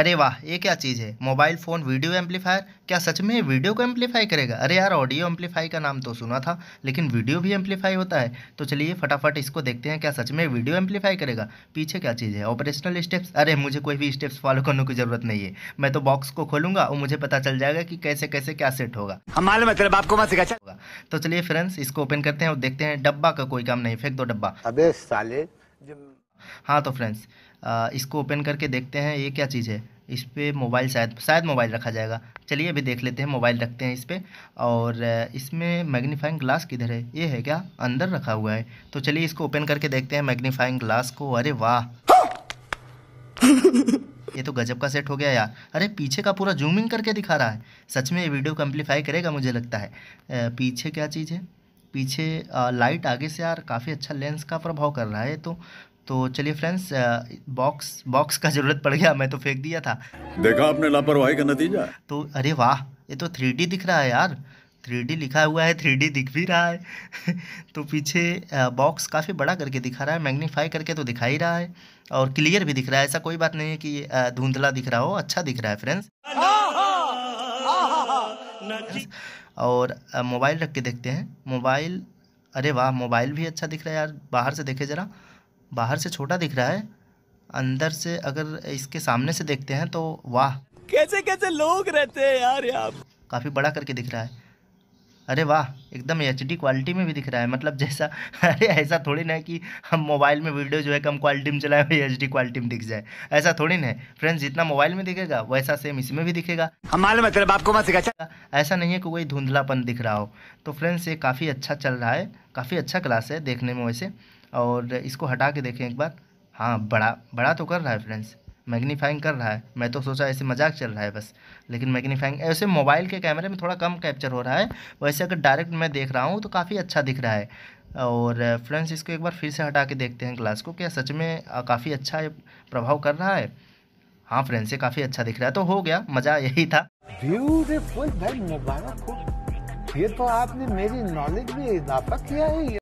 अरे वाह ये क्या चीज़ है मोबाइल फ़ोन वीडियो एम्पलीफायर क्या सच में वीडियो को एम्पलीफाई करेगा अरे यार ऑडियो एम्पलीफाई का नाम तो सुना था लेकिन वीडियो भी एम्पलीफाई होता है तो चलिए फटाफट इसको देखते हैं क्या सच में वीडियो एम्पलीफाई करेगा पीछे क्या चीज़ है ऑपरेशनल स्टेप्स अरे मुझे कोई भी स्टेप्स फॉलो करने की ज़रूरत नहीं है मैं तो बॉक्स को खोलूंगा और मुझे पता चल जाएगा कि कैसे कैसे क्या सेट होगा हमारे मतलब बाप को मत तो चलिए फ्रेंड्स इसको ओपन करते हैं और देखते हैं डब्बा का कोई काम नहीं फेंक दो डब्बा अबे साले हाँ तो फ्रेंड्स इसको ओपन करके देखते हैं ये क्या चीज़ है इस पर मोबाइल शायद शायद मोबाइल रखा जाएगा चलिए अभी देख लेते हैं मोबाइल रखते हैं इस पर और इसमें मैग्नीफाइंग ग्लास किधर है ये है क्या अंदर रखा हुआ है तो चलिए इसको ओपन करके देखते हैं मैग्नीफाइंग ग्लास को अरे वाह ये तो गजब का सेट हो गया यार अरे पीछे का पूरा जूमिंग करके दिखा रहा है सच में ये वीडियो को करेगा मुझे लगता है पीछे क्या चीज़ है पीछे लाइट आगे से यार काफ़ी अच्छा लेंस का प्रभाव कर रहा है तो तो चलिए फ्रेंड्स बॉक्स बॉक्स का ज़रूरत पड़ गया मैं तो फेंक दिया था देखा आपने लापरवाही का नतीजा तो अरे वाह ये तो थ्री दिख रहा है यार थ्री लिखा हुआ है थ्री दिख भी रहा है तो पीछे बॉक्स काफ़ी बड़ा करके दिखा रहा है मैग्नीफाई करके तो दिखा ही रहा है और क्लियर भी दिख रहा है ऐसा कोई बात नहीं है कि धुंधला दिख रहा हो अच्छा दिख रहा है फ्रेंड्स और मोबाइल रख के देखते हैं मोबाइल अरे वाह मोबाइल भी अच्छा दिख रहा है यार बाहर से देखे ज़रा बाहर से छोटा दिख रहा है अंदर से अगर इसके सामने से देखते हैं तो वाह कैसे कैसे लोग रहते हैं यार यहाँ काफ़ी बड़ा करके दिख रहा है अरे वाह एकदम एच डी क्वालिटी में भी दिख रहा है मतलब जैसा अरे ऐसा थोड़ी ना है कि हम मोबाइल में वीडियो जो है कम क्वालिटी में चलाएं वही एच डी क्वालिटी में दिख जाए ऐसा थोड़ी ना है फ्रेंड्स जितना मोबाइल में दिखेगा वैसा सेम इसमें भी दिखेगा हमारे मतलब आपको मत सिखा ऐसा नहीं है कि कोई धुंधलापन दिख रहा हो तो फ्रेंड्स ये काफ़ी अच्छा चल रहा है काफ़ी अच्छा क्लास है देखने में वैसे और इसको हटा के देखें एक बार हाँ बड़ा बड़ा तो कर रहा है फ्रेंड्स मैग्नीफाइंग कर रहा है मैं तो सोचा ऐसे मजाक चल रहा है बस लेकिन मैग्नीफाइंग ऐसे मोबाइल के कैमरे में थोड़ा कम कैप्चर हो रहा है वैसे अगर डायरेक्ट मैं देख रहा हूँ तो काफ़ी अच्छा दिख रहा है और फ्रेंड्स इसको एक बार फिर से हटा के देखते हैं ग्लास को क्या सच में काफ़ी अच्छा प्रभाव कर रहा है हाँ फ्रेंड्स ये काफ़ी अच्छा दिख रहा है तो हो गया मज़ा यही था ये तो आपने मेरी नॉलेज में इजाफा किया है